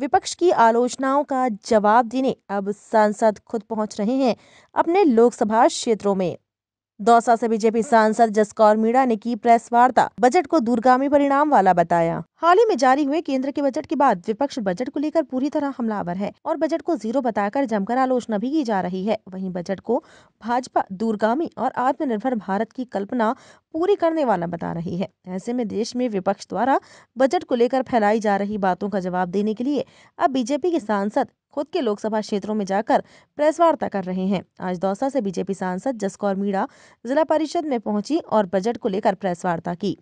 विपक्ष की आलोचनाओं का जवाब देने अब सांसद खुद पहुंच रहे हैं अपने लोकसभा क्षेत्रों में दौसा से बीजेपी सांसद जसकौर मीणा ने की प्रेस वार्ता बजट को दूरगामी परिणाम वाला बताया हाल ही में जारी हुए केंद्र के बजट के बाद विपक्ष बजट को लेकर पूरी तरह हमलावर है और बजट को जीरो बताकर जमकर आलोचना भी की जा रही है वहीं बजट को भाजपा दूरगामी और आत्मनिर्भर भारत की कल्पना पूरी करने वाला बता रही है ऐसे में देश में विपक्ष द्वारा बजट को लेकर फैलाई जा रही बातों का जवाब देने के लिए अब बीजेपी के सांसद खुद के लोकसभा क्षेत्रों में जाकर प्रेस वार्ता कर रहे हैं आज दौसा से बीजेपी सांसद जसकौर मीणा जिला परिषद में पहुंची और बजट को लेकर प्रेस वार्ता की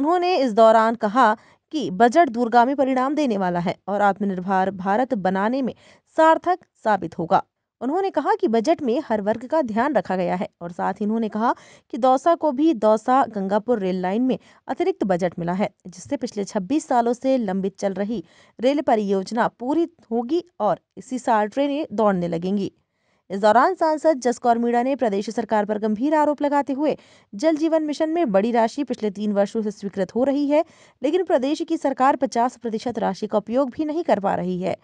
उन्होंने इस दौरान कहा कि बजट दूरगामी परिणाम देने वाला है और आत्मनिर्भर भारत बनाने में सार्थक साबित होगा उन्होंने कहा कि बजट में हर वर्ग का ध्यान रखा गया है और साथ ही उन्होंने कहा कि दौसा को भी दौसा गंगापुर रेल लाइन में अतिरिक्त बजट मिला है जिससे पिछले छब्बीस सालों से लंबित चल रही रेल परियोजना पूरी होगी और इसी साल ट्रेनें दौड़ने लगेंगी इस दौरान सांसद जसकौर मीणा ने प्रदेश सरकार पर गंभीर आरोप लगाते हुए जल जीवन मिशन में बड़ी राशि पिछले तीन वर्षों से स्वीकृत हो रही है लेकिन प्रदेश की सरकार पचास प्रतिशत राशि का उपयोग भी नहीं कर पा रही है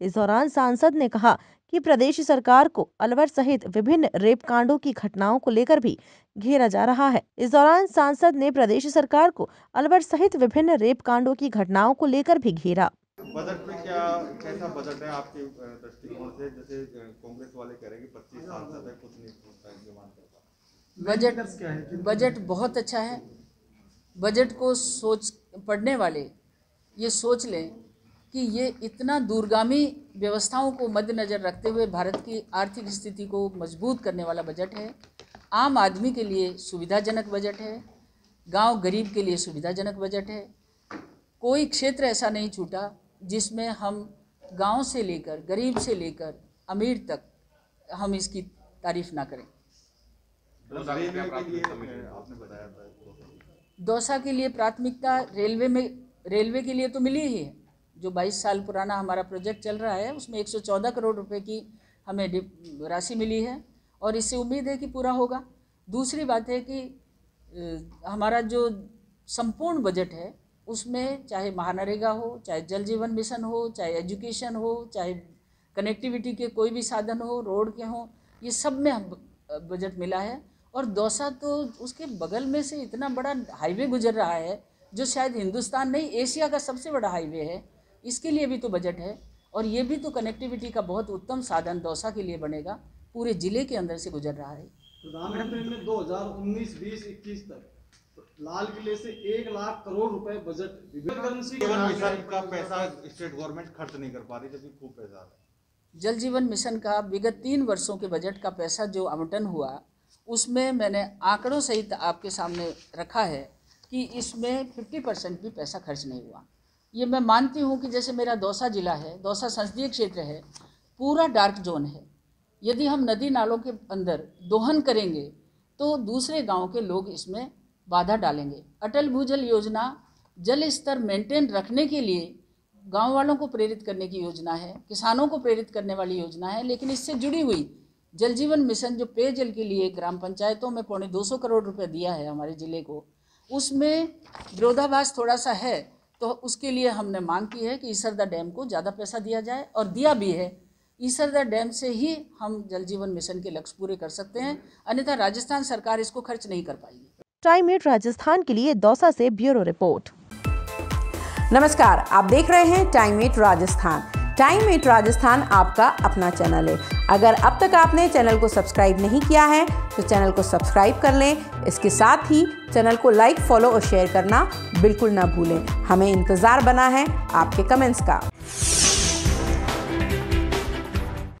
इस दौरान सांसद ने कहा कि प्रदेश सरकार को अलवर सहित विभिन्न रेप कांडों की घटनाओं को लेकर भी घेरा जा रहा है इस दौरान सांसद ने प्रदेश सरकार को अलवर सहित विभिन्न रेप कांडों की घटनाओं को लेकर भी घेरा बजट में क्या कैसा बजट है आपके दृष्टिकोण से जैसे कांग्रेस वाले कह रहे हैं कि 25 सांसद है कुछ नहीं बजट बजट बहुत अच्छा है बजट को सोच पढ़ने वाले ये सोच लें कि ये इतना दूरगामी व्यवस्थाओं को मद्देनज़र रखते हुए भारत की आर्थिक स्थिति को मजबूत करने वाला बजट है आम आदमी के लिए सुविधाजनक बजट है गांव गरीब के लिए सुविधाजनक बजट है कोई क्षेत्र ऐसा नहीं छूटा जिसमें हम गांव से लेकर गरीब से लेकर अमीर तक हम इसकी तारीफ ना करें मतलब तो दौसा के लिए प्राथमिकता रेलवे में रेलवे के लिए तो मिली ही है जो 22 साल पुराना हमारा प्रोजेक्ट चल रहा है उसमें 114 करोड़ रुपए की हमें राशि मिली है और इससे उम्मीद है कि पूरा होगा दूसरी बात है कि हमारा जो संपूर्ण बजट है उसमें चाहे महानरेगा हो चाहे जल जीवन मिशन हो चाहे एजुकेशन हो चाहे कनेक्टिविटी के कोई भी साधन हो रोड के हों ये सब में हम बजट मिला है और दौसा तो उसके बगल में से इतना बड़ा हाईवे गुजर रहा है जो शायद हिंदुस्तान नहीं एशिया का सबसे बड़ा हाईवे है इसके लिए भी तो बजट है और ये भी तो कनेक्टिविटी का बहुत उत्तम साधन दौसा के लिए बनेगा पूरे ज़िले के अंदर से गुजर रहा है दो हज़ार उन्नीस बीस इक्कीस तक लाल किले से एक लाख करोड़ रुपए बजट का पैसा स्टेट गवर्नमेंट खर्च नहीं कर पा रही जबकि खूब पैसा है जल जीवन मिशन का विगत तीन वर्षों के बजट का पैसा जो आवंटन हुआ उसमें मैंने आंकड़ों सहित आपके सामने रखा है कि इसमें 50 परसेंट भी पैसा खर्च नहीं हुआ ये मैं मानती हूँ कि जैसे मेरा दौसा ज़िला है दौसा संसदीय क्षेत्र है पूरा डार्क जोन है यदि हम नदी नालों के अंदर दोहन करेंगे तो दूसरे गांव के लोग इसमें बाधा डालेंगे अटल भूजल योजना जल स्तर मेंटेन रखने के लिए गांव वालों को प्रेरित करने की योजना है किसानों को प्रेरित करने वाली योजना है लेकिन इससे जुड़ी हुई जल जीवन मिशन जो पेयजल के लिए ग्राम पंचायतों में पौने 200 करोड़ रुपए दिया है हमारे ज़िले को उसमें विरोधाभास थोड़ा सा है तो उसके लिए हमने मांग की है कि ईसरदा डैम को ज़्यादा पैसा दिया जाए और दिया भी है ईसरदा डैम से ही हम जल जीवन मिशन के लक्ष्य पूरे कर सकते हैं अन्यथा राजस्थान सरकार इसको खर्च नहीं कर पाएगी टाइम एट राजस्थान के लिए दौसा से ब्यूरो रिपोर्ट नमस्कार आप देख रहे हैं time at Rajasthan time at Rajasthan आपका अपना चैनल है अगर अब तक आपने चैनल को सब्सक्राइब नहीं किया है तो चैनल को सब्सक्राइब कर लें इसके साथ ही चैनल को लाइक फॉलो और शेयर करना बिल्कुल ना भूलें हमें इंतज़ार बना है आपके कमेंट्स का